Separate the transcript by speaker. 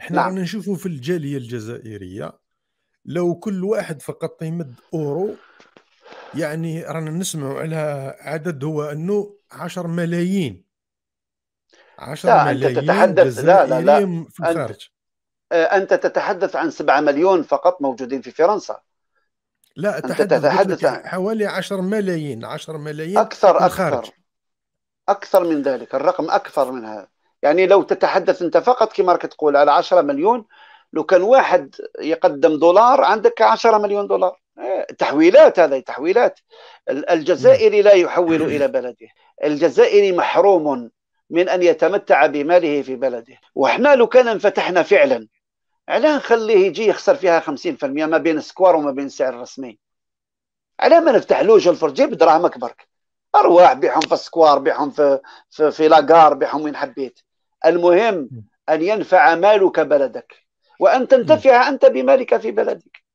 Speaker 1: احنا نعم. رانا نشوفوا في الجاليه الجزائريه لو كل واحد فقط يمد اورو يعني رانا نسمعوا على عدد هو انه 10 ملايين 10 لا ملايين انت تتحدث لا لا لا في الخارج
Speaker 2: آه، انت تتحدث عن 7 مليون فقط موجودين في فرنسا
Speaker 1: لا أنت تتحدث عن حوالي 10 ملايين 10 ملايين اكثر اكثر
Speaker 2: اكثر من ذلك الرقم اكثر من هذا يعني لو تتحدث انت فقط كما راك تقول على 10 مليون لو كان واحد يقدم دولار عندك 10 مليون دولار إيه، تحويلات هذا تحويلات الجزائري لا يحول الى بلده الجزائري محروم من ان يتمتع بماله في بلده وحنا لو كان انفتحنا فعلا علاه نخليه يجي يخسر فيها 50% ما بين سكوار وما بين السعر الرسمي علاه ما نفتح لوج الفرجي بدراهم برك ارواح بيعهم في السكوار بيعهم في في, في لاكار بيعهم وين حبيت المهم أن ينفع مالك بلدك وأن تنتفع أنت بمالك في بلدك